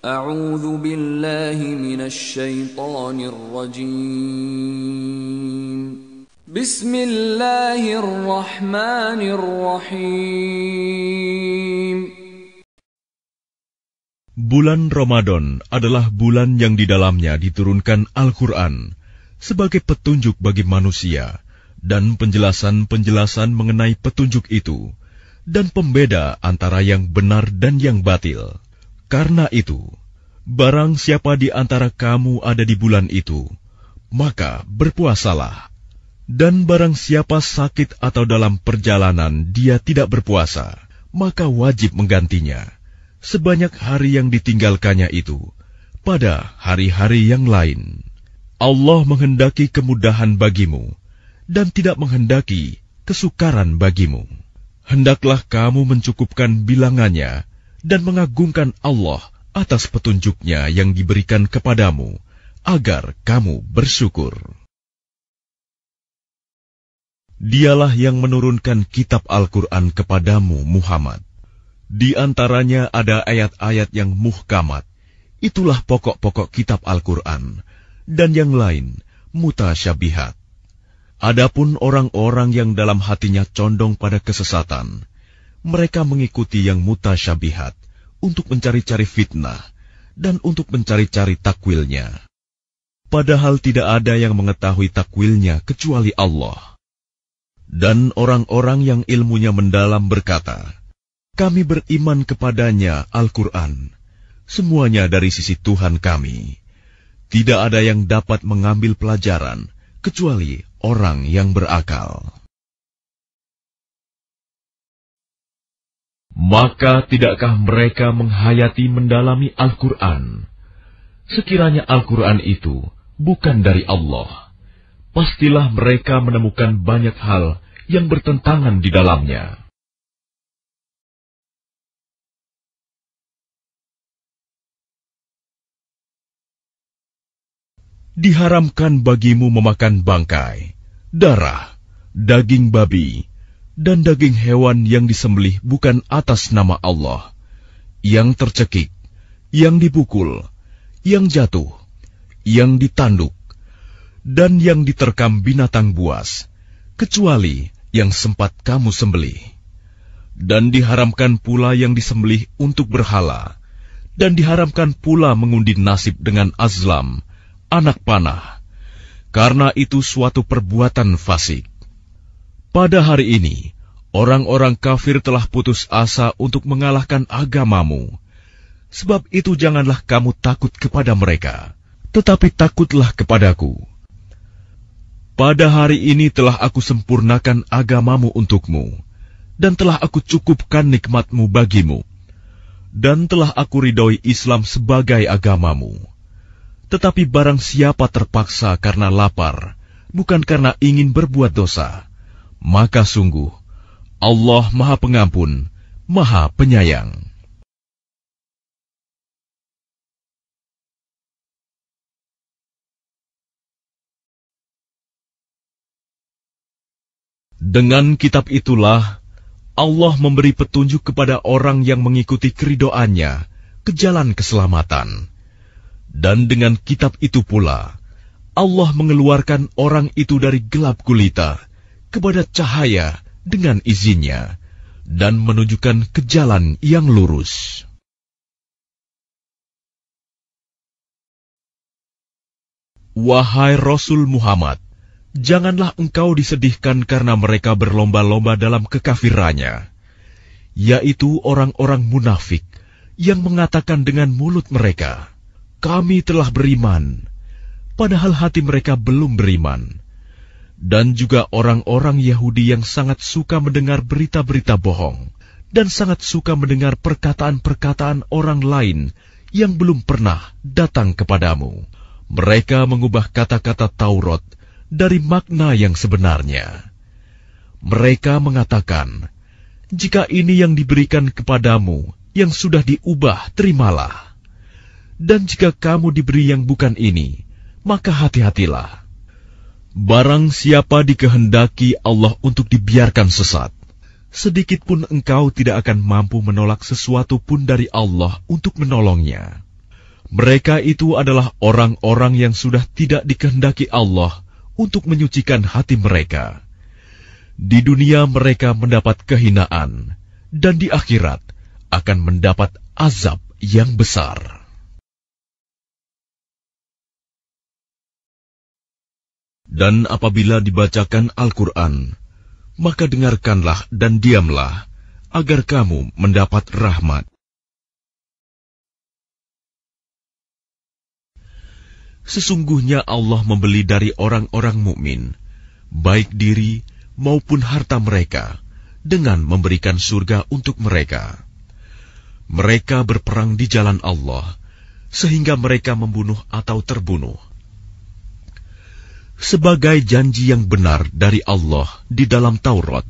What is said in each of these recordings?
أعوذ بالله من الشيطان الرجيم بسم الله الرحمن الرحيم Bulan Ramadan adalah bulan yang di dalamnya diturunkan Al-Quran sebagai petunjuk bagi manusia dan penjelasan-penjelasan mengenai petunjuk itu dan pembeda antara yang benar dan yang batil. Karena itu, barang siapa di antara kamu ada di bulan itu, maka berpuasalah. Dan barang siapa sakit atau dalam perjalanan dia tidak berpuasa, maka wajib menggantinya sebanyak hari yang ditinggalkannya itu pada hari-hari yang lain. Allah menghendaki kemudahan bagimu dan tidak menghendaki kesukaran bagimu. Hendaklah kamu mencukupkan bilangannya dan mengagungkan Allah atas petunjuknya yang diberikan kepadamu, agar kamu bersyukur. Dialah yang menurunkan kitab Al-Quran kepadamu, Muhammad. Di antaranya ada ayat-ayat yang muhkamat, itulah pokok-pokok kitab Al-Quran, dan yang lain, mutasyabihat. Adapun orang-orang yang dalam hatinya condong pada kesesatan, mereka mengikuti yang mutasyabihat untuk mencari-cari fitnah dan untuk mencari-cari takwilnya. Padahal tidak ada yang mengetahui takwilnya kecuali Allah. Dan orang-orang yang ilmunya mendalam berkata, Kami beriman kepadanya Al-Quran, semuanya dari sisi Tuhan kami. Tidak ada yang dapat mengambil pelajaran kecuali orang yang berakal. maka tidakkah mereka menghayati mendalami Al-Quran? Sekiranya Al-Quran itu bukan dari Allah, pastilah mereka menemukan banyak hal yang bertentangan di dalamnya. Diharamkan bagimu memakan bangkai, darah, daging babi, dan daging hewan yang disembelih bukan atas nama Allah, yang tercekik, yang dipukul, yang jatuh, yang ditanduk, dan yang diterkam binatang buas, kecuali yang sempat kamu sembelih. Dan diharamkan pula yang disembelih untuk berhala, dan diharamkan pula mengundi nasib dengan azlam, anak panah, karena itu suatu perbuatan fasik. Pada hari ini, orang-orang kafir telah putus asa untuk mengalahkan agamamu. Sebab itu janganlah kamu takut kepada mereka, tetapi takutlah kepadaku. Pada hari ini telah aku sempurnakan agamamu untukmu, dan telah aku cukupkan nikmatmu bagimu, dan telah aku ridhoi Islam sebagai agamamu. Tetapi barang siapa terpaksa karena lapar, bukan karena ingin berbuat dosa, maka sungguh, Allah Maha Pengampun, Maha Penyayang. Dengan kitab itulah, Allah memberi petunjuk kepada orang yang mengikuti keridoannya ke jalan keselamatan. Dan dengan kitab itu pula, Allah mengeluarkan orang itu dari gelap gulita, kepada cahaya dengan izinnya dan menunjukkan ke jalan yang lurus. Wahai Rasul Muhammad, janganlah engkau disedihkan karena mereka berlomba-lomba dalam kekafirannya, yaitu orang-orang munafik yang mengatakan dengan mulut mereka, "Kami telah beriman," padahal hati mereka belum beriman dan juga orang-orang Yahudi yang sangat suka mendengar berita-berita bohong dan sangat suka mendengar perkataan-perkataan orang lain yang belum pernah datang kepadamu. Mereka mengubah kata-kata Taurat dari makna yang sebenarnya. Mereka mengatakan, "Jika ini yang diberikan kepadamu yang sudah diubah, terimalah, dan jika kamu diberi yang bukan ini, maka hati-hatilah." Barang siapa dikehendaki Allah untuk dibiarkan sesat, sedikit pun engkau tidak akan mampu menolak sesuatu pun dari Allah untuk menolongnya. Mereka itu adalah orang-orang yang sudah tidak dikehendaki Allah untuk menyucikan hati mereka. Di dunia mereka mendapat kehinaan, dan di akhirat akan mendapat azab yang besar. Dan apabila dibacakan Al-Quran, maka dengarkanlah dan diamlah, agar kamu mendapat rahmat. Sesungguhnya Allah membeli dari orang-orang mukmin, baik diri maupun harta mereka, dengan memberikan surga untuk mereka. Mereka berperang di jalan Allah, sehingga mereka membunuh atau terbunuh sebagai janji yang benar dari Allah di dalam Taurat,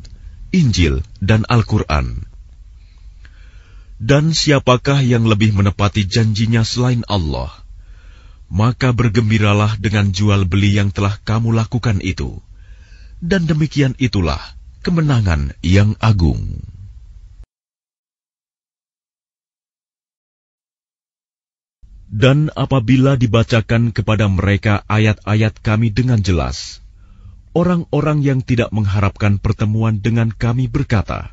Injil, dan Al-Quran. Dan siapakah yang lebih menepati janjinya selain Allah? Maka bergembiralah dengan jual beli yang telah kamu lakukan itu. Dan demikian itulah kemenangan yang agung. Dan apabila dibacakan kepada mereka ayat-ayat kami dengan jelas, orang-orang yang tidak mengharapkan pertemuan dengan kami berkata,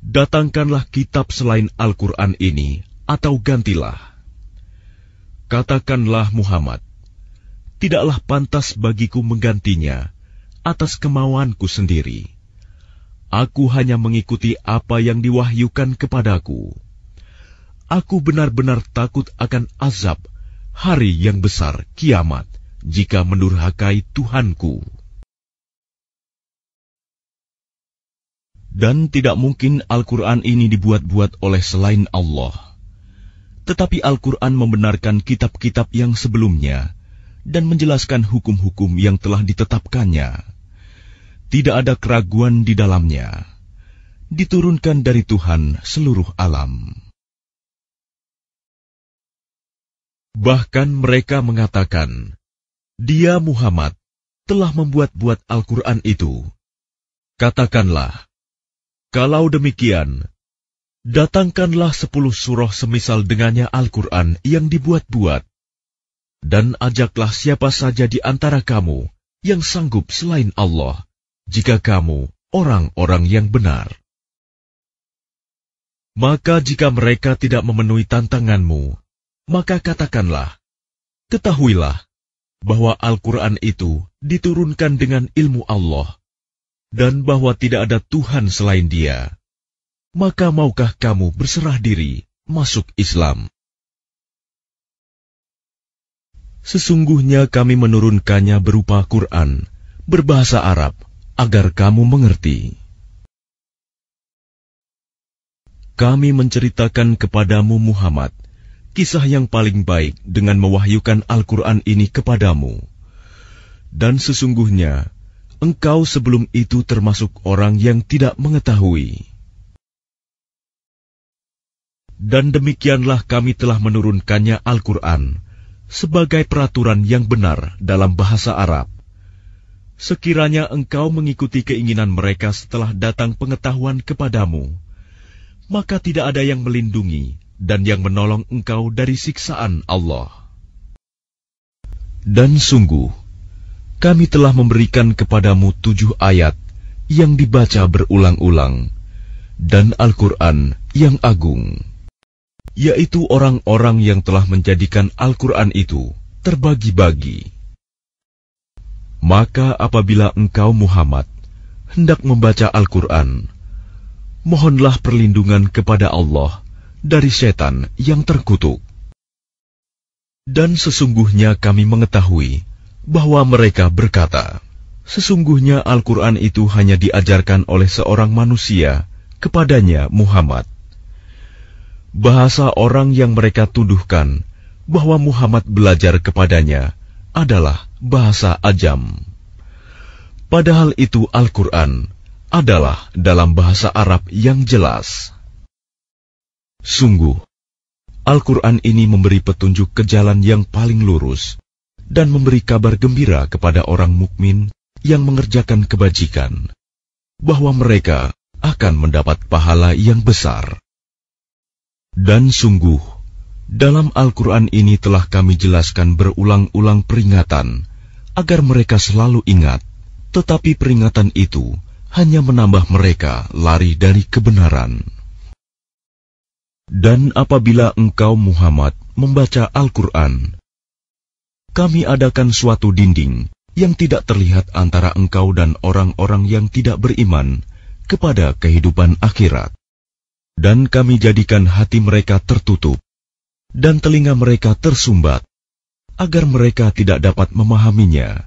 Datangkanlah kitab selain Al-Quran ini, atau gantilah. Katakanlah Muhammad, Tidaklah pantas bagiku menggantinya atas kemauanku sendiri. Aku hanya mengikuti apa yang diwahyukan kepadaku. Aku benar-benar takut akan azab hari yang besar kiamat jika mendurhakai Tuhanku. Dan tidak mungkin Al-Quran ini dibuat-buat oleh selain Allah. Tetapi Al-Quran membenarkan kitab-kitab yang sebelumnya dan menjelaskan hukum-hukum yang telah ditetapkannya. Tidak ada keraguan di dalamnya. Diturunkan dari Tuhan seluruh alam. Bahkan mereka mengatakan, dia Muhammad telah membuat-buat Al-Quran itu. Katakanlah, kalau demikian, datangkanlah sepuluh surah semisal dengannya Al-Quran yang dibuat-buat, dan ajaklah siapa saja di antara kamu yang sanggup selain Allah, jika kamu orang-orang yang benar. Maka jika mereka tidak memenuhi tantanganmu, maka katakanlah, ketahuilah bahwa Al-Quran itu diturunkan dengan ilmu Allah dan bahwa tidak ada Tuhan selain dia. Maka maukah kamu berserah diri masuk Islam? Sesungguhnya kami menurunkannya berupa Quran, berbahasa Arab, agar kamu mengerti. Kami menceritakan kepadamu Muhammad kisah yang paling baik dengan mewahyukan Al-Quran ini kepadamu. Dan sesungguhnya, engkau sebelum itu termasuk orang yang tidak mengetahui. Dan demikianlah kami telah menurunkannya Al-Quran sebagai peraturan yang benar dalam bahasa Arab. Sekiranya engkau mengikuti keinginan mereka setelah datang pengetahuan kepadamu, maka tidak ada yang melindungi dan yang menolong engkau dari siksaan Allah. Dan sungguh, kami telah memberikan kepadamu tujuh ayat yang dibaca berulang-ulang, dan Al-Quran yang agung, yaitu orang-orang yang telah menjadikan Al-Quran itu terbagi-bagi. Maka apabila engkau Muhammad hendak membaca Al-Quran, mohonlah perlindungan kepada Allah dari setan yang terkutuk. Dan sesungguhnya kami mengetahui bahwa mereka berkata, Sesungguhnya Al-Quran itu hanya diajarkan oleh seorang manusia kepadanya Muhammad. Bahasa orang yang mereka tuduhkan bahwa Muhammad belajar kepadanya adalah bahasa ajam. Padahal itu Al-Quran adalah dalam bahasa Arab yang jelas. Sungguh, Al-Quran ini memberi petunjuk ke jalan yang paling lurus dan memberi kabar gembira kepada orang mukmin yang mengerjakan kebajikan, bahwa mereka akan mendapat pahala yang besar. Dan sungguh, dalam Al-Quran ini telah kami jelaskan berulang-ulang peringatan agar mereka selalu ingat, tetapi peringatan itu hanya menambah mereka lari dari kebenaran. Dan apabila engkau Muhammad membaca Al-Quran, kami adakan suatu dinding yang tidak terlihat antara engkau dan orang-orang yang tidak beriman kepada kehidupan akhirat. Dan kami jadikan hati mereka tertutup dan telinga mereka tersumbat agar mereka tidak dapat memahaminya.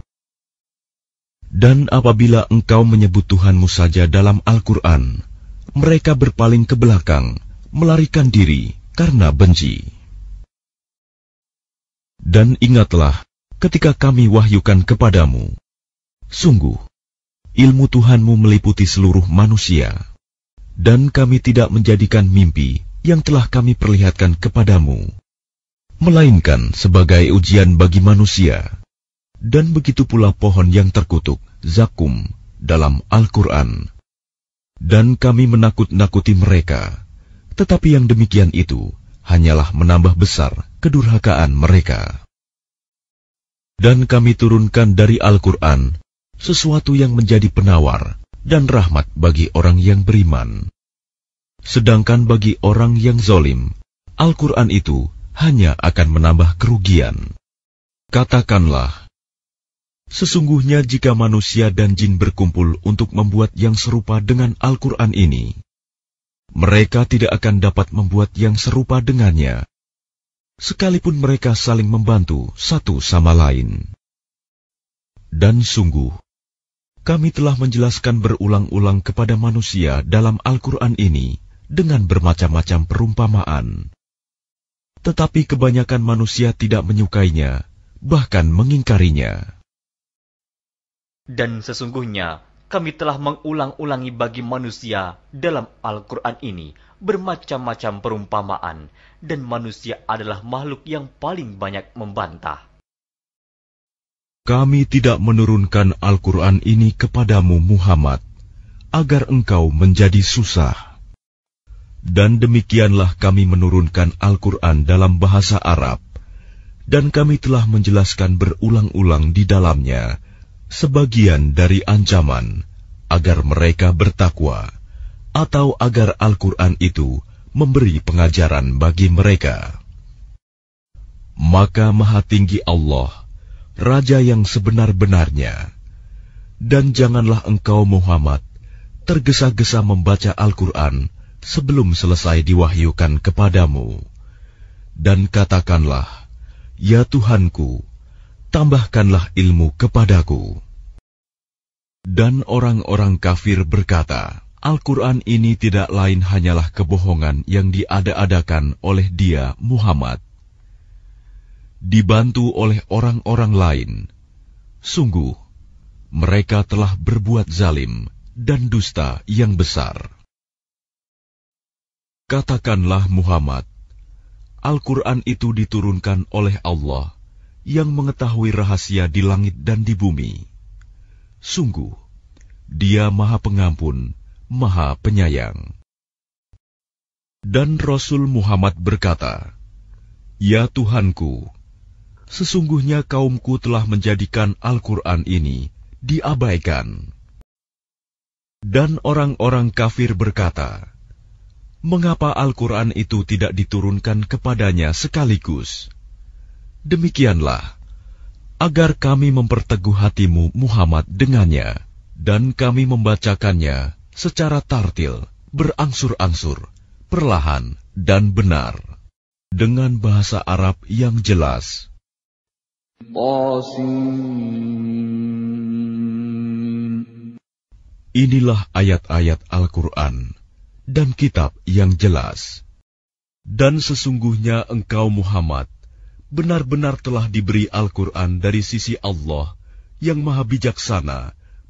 Dan apabila engkau menyebut Tuhanmu saja dalam Al-Quran, mereka berpaling ke belakang melarikan diri karena benci. Dan ingatlah ketika kami wahyukan kepadamu, sungguh ilmu Tuhanmu meliputi seluruh manusia, dan kami tidak menjadikan mimpi yang telah kami perlihatkan kepadamu, melainkan sebagai ujian bagi manusia. Dan begitu pula pohon yang terkutuk, zakum, dalam Al-Quran. Dan kami menakut-nakuti mereka tetapi yang demikian itu hanyalah menambah besar kedurhakaan mereka. Dan kami turunkan dari Al-Quran sesuatu yang menjadi penawar dan rahmat bagi orang yang beriman. Sedangkan bagi orang yang zolim, Al-Quran itu hanya akan menambah kerugian. Katakanlah, sesungguhnya jika manusia dan jin berkumpul untuk membuat yang serupa dengan Al-Quran ini, mereka tidak akan dapat membuat yang serupa dengannya, sekalipun mereka saling membantu satu sama lain. Dan sungguh, kami telah menjelaskan berulang-ulang kepada manusia dalam Al-Quran ini dengan bermacam-macam perumpamaan. Tetapi kebanyakan manusia tidak menyukainya, bahkan mengingkarinya. Dan sesungguhnya kami telah mengulang-ulangi bagi manusia dalam Al-Quran ini bermacam-macam perumpamaan, dan manusia adalah makhluk yang paling banyak membantah. Kami tidak menurunkan Al-Quran ini kepadamu, Muhammad, agar engkau menjadi susah. Dan demikianlah kami menurunkan Al-Quran dalam bahasa Arab, dan kami telah menjelaskan berulang-ulang di dalamnya sebagian dari ancaman agar mereka bertakwa atau agar Al-Quran itu memberi pengajaran bagi mereka. Maka Maha Tinggi Allah, Raja yang sebenar-benarnya, dan janganlah engkau Muhammad tergesa-gesa membaca Al-Quran sebelum selesai diwahyukan kepadamu. Dan katakanlah, Ya Tuhanku, tambahkanlah ilmu kepadaku. Dan orang-orang kafir berkata, Al-Quran ini tidak lain hanyalah kebohongan yang diada-adakan oleh dia, Muhammad. Dibantu oleh orang-orang lain. Sungguh, mereka telah berbuat zalim dan dusta yang besar. Katakanlah Muhammad, Al-Quran itu diturunkan oleh Allah yang mengetahui rahasia di langit dan di bumi. Sungguh, Dia Maha Pengampun, Maha Penyayang. Dan Rasul Muhammad berkata, "Ya Tuhanku, sesungguhnya kaumku telah menjadikan Al-Quran ini diabaikan." Dan orang-orang kafir berkata, "Mengapa Al-Quran itu tidak diturunkan kepadanya sekaligus?" Demikianlah, agar kami memperteguh hatimu Muhammad dengannya, dan kami membacakannya secara tartil, berangsur-angsur, perlahan, dan benar, dengan bahasa Arab yang jelas. Inilah ayat-ayat Al-Quran dan kitab yang jelas. Dan sesungguhnya engkau Muhammad benar-benar telah diberi Al-Quran dari sisi Allah yang maha bijaksana,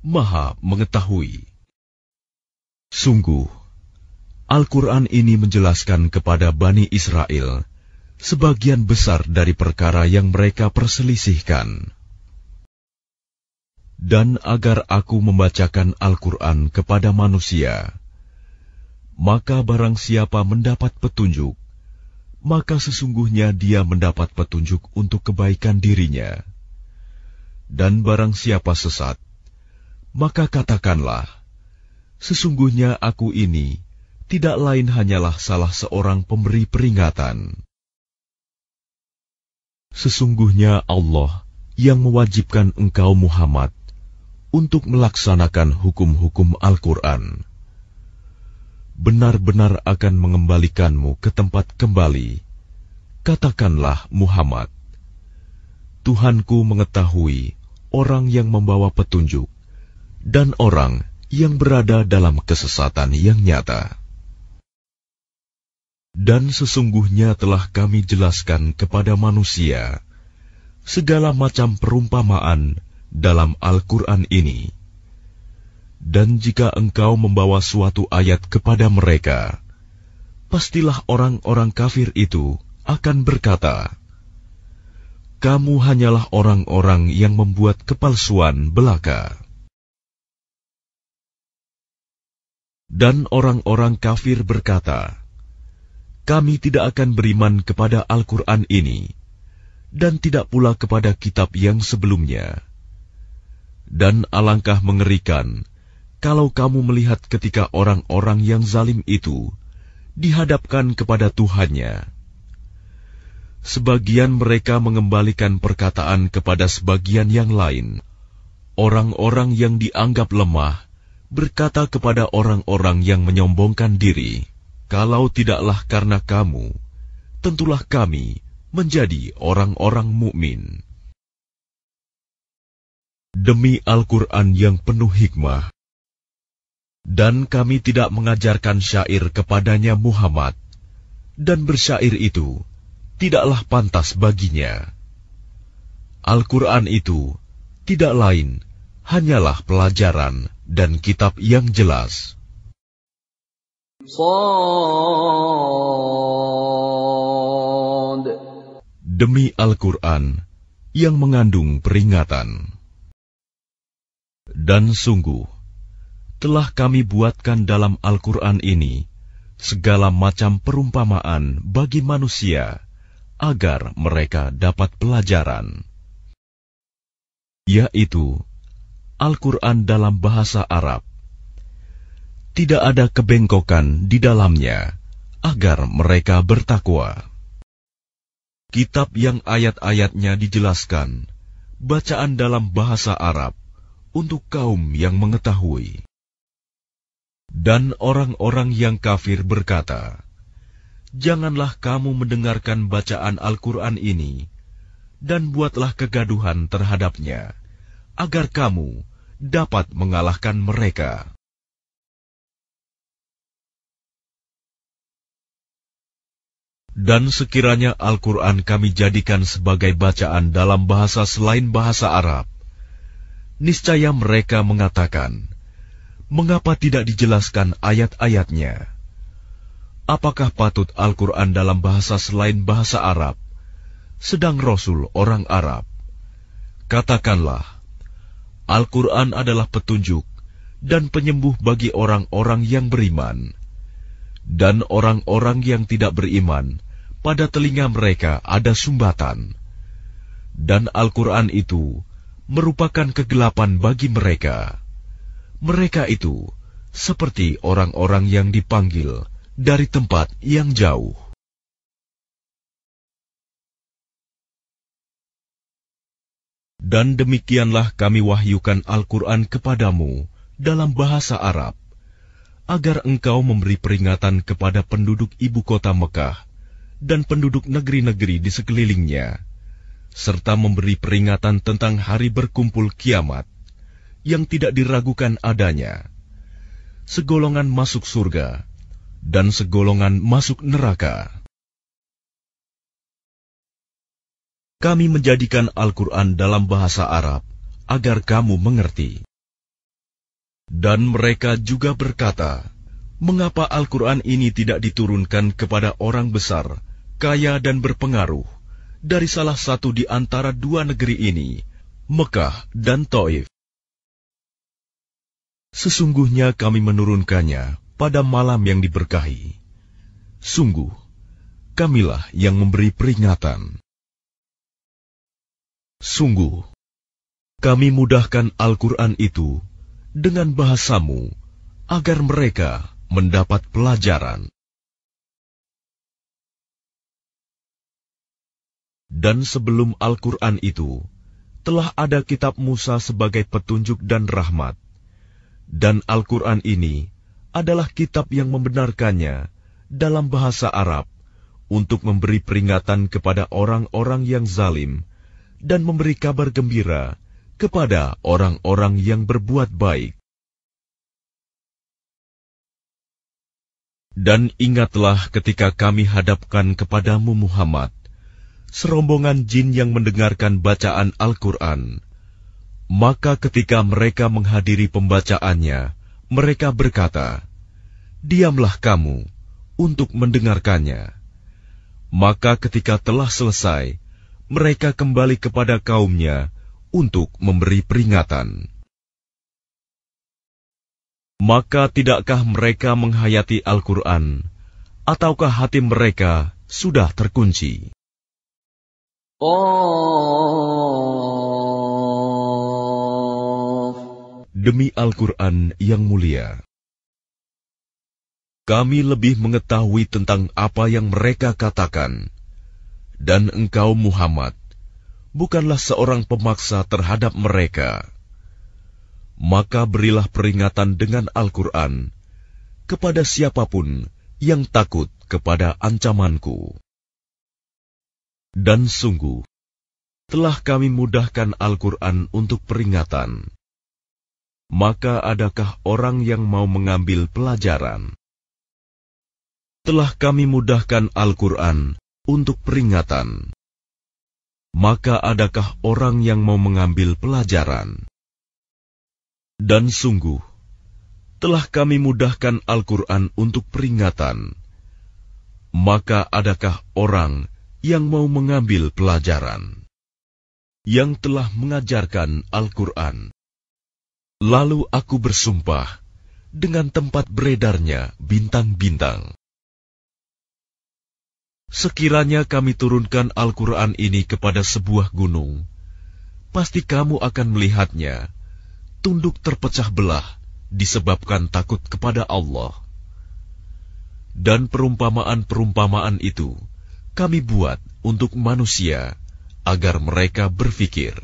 maha mengetahui. Sungguh, Al-Quran ini menjelaskan kepada Bani Israel sebagian besar dari perkara yang mereka perselisihkan. Dan agar aku membacakan Al-Quran kepada manusia, maka barang siapa mendapat petunjuk, maka sesungguhnya dia mendapat petunjuk untuk kebaikan dirinya. Dan barang siapa sesat, maka katakanlah, Sesungguhnya aku ini tidak lain hanyalah salah seorang pemberi peringatan. Sesungguhnya Allah yang mewajibkan engkau Muhammad untuk melaksanakan hukum-hukum Al-Quran benar-benar akan mengembalikanmu ke tempat kembali. Katakanlah Muhammad, Tuhanku mengetahui orang yang membawa petunjuk dan orang yang berada dalam kesesatan yang nyata. Dan sesungguhnya telah kami jelaskan kepada manusia segala macam perumpamaan dalam Al-Quran ini dan jika engkau membawa suatu ayat kepada mereka, pastilah orang-orang kafir itu akan berkata, "Kamu hanyalah orang-orang yang membuat kepalsuan belaka." Dan orang-orang kafir berkata, "Kami tidak akan beriman kepada Al-Quran ini, dan tidak pula kepada kitab yang sebelumnya." Dan alangkah mengerikan! kalau kamu melihat ketika orang-orang yang zalim itu dihadapkan kepada Tuhannya. Sebagian mereka mengembalikan perkataan kepada sebagian yang lain. Orang-orang yang dianggap lemah berkata kepada orang-orang yang menyombongkan diri, "Kalau tidaklah karena kamu, tentulah kami menjadi orang-orang mukmin." Demi Al-Quran yang penuh hikmah, dan kami tidak mengajarkan syair kepadanya Muhammad, dan bersyair itu tidaklah pantas baginya. Al-Quran itu tidak lain hanyalah pelajaran dan kitab yang jelas. Demi Al-Quran yang mengandung peringatan. Dan sungguh, telah kami buatkan dalam Al-Quran ini segala macam perumpamaan bagi manusia agar mereka dapat pelajaran, yaitu Al-Quran dalam bahasa Arab. Tidak ada kebengkokan di dalamnya agar mereka bertakwa. Kitab yang ayat-ayatnya dijelaskan, bacaan dalam bahasa Arab untuk kaum yang mengetahui. Dan orang-orang yang kafir berkata, Janganlah kamu mendengarkan bacaan Al-Quran ini, dan buatlah kegaduhan terhadapnya, agar kamu dapat mengalahkan mereka. Dan sekiranya Al-Quran kami jadikan sebagai bacaan dalam bahasa selain bahasa Arab, niscaya mereka mengatakan, mengapa tidak dijelaskan ayat-ayatnya? Apakah patut Al-Quran dalam bahasa selain bahasa Arab, sedang Rasul orang Arab? Katakanlah, Al-Quran adalah petunjuk dan penyembuh bagi orang-orang yang beriman. Dan orang-orang yang tidak beriman, pada telinga mereka ada sumbatan. Dan Al-Quran itu merupakan kegelapan bagi mereka. Mereka itu seperti orang-orang yang dipanggil dari tempat yang jauh. Dan demikianlah kami wahyukan Al-Quran kepadamu dalam bahasa Arab, agar engkau memberi peringatan kepada penduduk ibu kota Mekah dan penduduk negeri-negeri di sekelilingnya, serta memberi peringatan tentang hari berkumpul kiamat yang tidak diragukan adanya. Segolongan masuk surga dan segolongan masuk neraka. Kami menjadikan Al-Quran dalam bahasa Arab agar kamu mengerti. Dan mereka juga berkata, Mengapa Al-Quran ini tidak diturunkan kepada orang besar, kaya dan berpengaruh, dari salah satu di antara dua negeri ini, Mekah dan Taif? Sesungguhnya kami menurunkannya pada malam yang diberkahi. Sungguh, kamilah yang memberi peringatan. Sungguh, kami mudahkan Al-Quran itu dengan bahasamu agar mereka mendapat pelajaran. Dan sebelum Al-Quran itu, telah ada kitab Musa sebagai petunjuk dan rahmat, dan Al-Quran ini adalah kitab yang membenarkannya dalam bahasa Arab untuk memberi peringatan kepada orang-orang yang zalim dan memberi kabar gembira kepada orang-orang yang berbuat baik. Dan ingatlah ketika kami hadapkan kepadamu Muhammad, serombongan jin yang mendengarkan bacaan Al-Quran, maka ketika mereka menghadiri pembacaannya, mereka berkata, Diamlah kamu untuk mendengarkannya. Maka ketika telah selesai, mereka kembali kepada kaumnya untuk memberi peringatan. Maka tidakkah mereka menghayati Al-Quran, ataukah hati mereka sudah terkunci? Oh. Demi Al-Quran yang mulia, kami lebih mengetahui tentang apa yang mereka katakan, dan engkau, Muhammad, bukanlah seorang pemaksa terhadap mereka. Maka berilah peringatan dengan Al-Quran kepada siapapun yang takut kepada ancamanku. Dan sungguh, telah kami mudahkan Al-Quran untuk peringatan maka adakah orang yang mau mengambil pelajaran? Telah kami mudahkan Al-Quran untuk peringatan. Maka adakah orang yang mau mengambil pelajaran? Dan sungguh, telah kami mudahkan Al-Quran untuk peringatan. Maka adakah orang yang mau mengambil pelajaran? Yang telah mengajarkan Al-Quran Lalu aku bersumpah dengan tempat beredarnya bintang-bintang. Sekiranya kami turunkan Al-Quran ini kepada sebuah gunung, pasti kamu akan melihatnya tunduk terpecah belah disebabkan takut kepada Allah. Dan perumpamaan-perumpamaan itu kami buat untuk manusia agar mereka berfikir.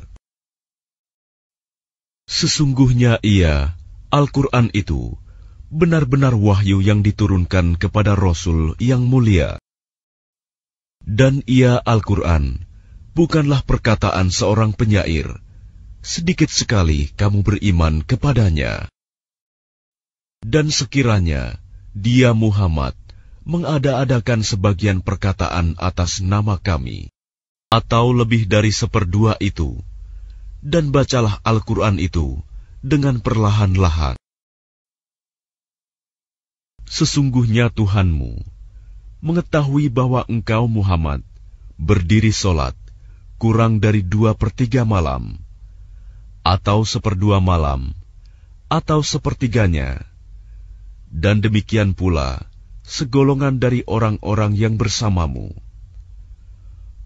Sesungguhnya ia, Al-Quran itu, benar-benar wahyu yang diturunkan kepada Rasul yang mulia. Dan ia Al-Quran, bukanlah perkataan seorang penyair. Sedikit sekali kamu beriman kepadanya. Dan sekiranya, dia Muhammad, mengada-adakan sebagian perkataan atas nama kami. Atau lebih dari seperdua itu, dan bacalah Al-Quran itu dengan perlahan-lahan. Sesungguhnya Tuhanmu mengetahui bahwa engkau Muhammad berdiri solat kurang dari dua per tiga malam, atau seperdua malam, atau sepertiganya. Dan demikian pula segolongan dari orang-orang yang bersamamu.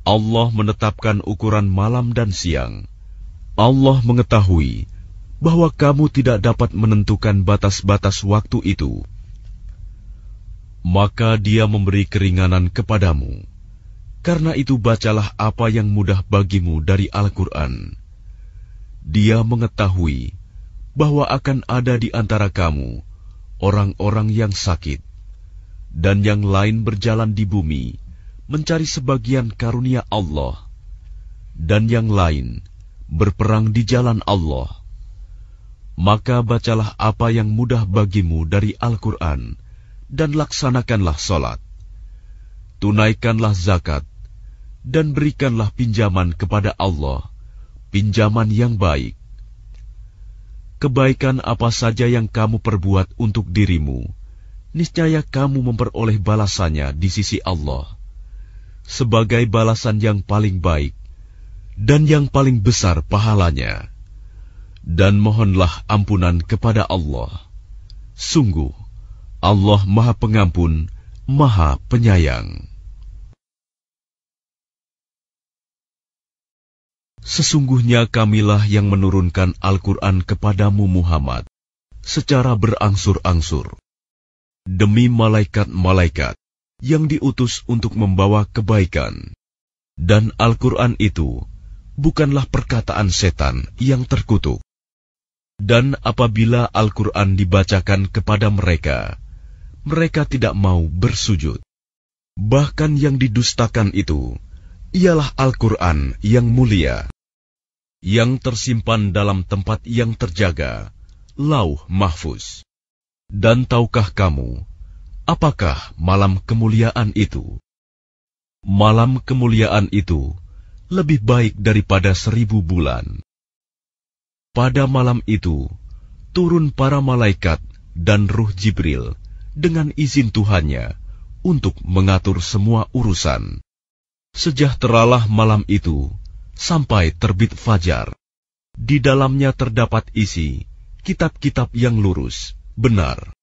Allah menetapkan ukuran malam dan siang Allah mengetahui bahwa kamu tidak dapat menentukan batas-batas waktu itu. Maka Dia memberi keringanan kepadamu. Karena itu, bacalah apa yang mudah bagimu dari Al-Quran. Dia mengetahui bahwa akan ada di antara kamu orang-orang yang sakit, dan yang lain berjalan di bumi mencari sebagian karunia Allah, dan yang lain berperang di jalan Allah, maka bacalah apa yang mudah bagimu dari Al-Quran dan laksanakanlah solat. Tunaikanlah zakat dan berikanlah pinjaman kepada Allah, pinjaman yang baik. Kebaikan apa saja yang kamu perbuat untuk dirimu, niscaya kamu memperoleh balasannya di sisi Allah. Sebagai balasan yang paling baik, dan yang paling besar pahalanya. Dan mohonlah ampunan kepada Allah. Sungguh, Allah Maha Pengampun, Maha Penyayang. Sesungguhnya kamilah yang menurunkan Al-Quran kepadamu Muhammad secara berangsur-angsur. Demi malaikat-malaikat yang diutus untuk membawa kebaikan. Dan Al-Quran itu bukanlah perkataan setan yang terkutuk. Dan apabila Al-Quran dibacakan kepada mereka, mereka tidak mau bersujud. Bahkan yang didustakan itu ialah Al-Quran yang mulia, yang tersimpan dalam tempat yang terjaga, lauh mahfuz. Dan tahukah kamu, apakah malam kemuliaan itu? Malam kemuliaan itu lebih baik daripada seribu bulan. Pada malam itu, turun para malaikat dan ruh Jibril dengan izin Tuhannya untuk mengatur semua urusan. Sejahteralah malam itu sampai terbit fajar. Di dalamnya terdapat isi kitab-kitab yang lurus, benar.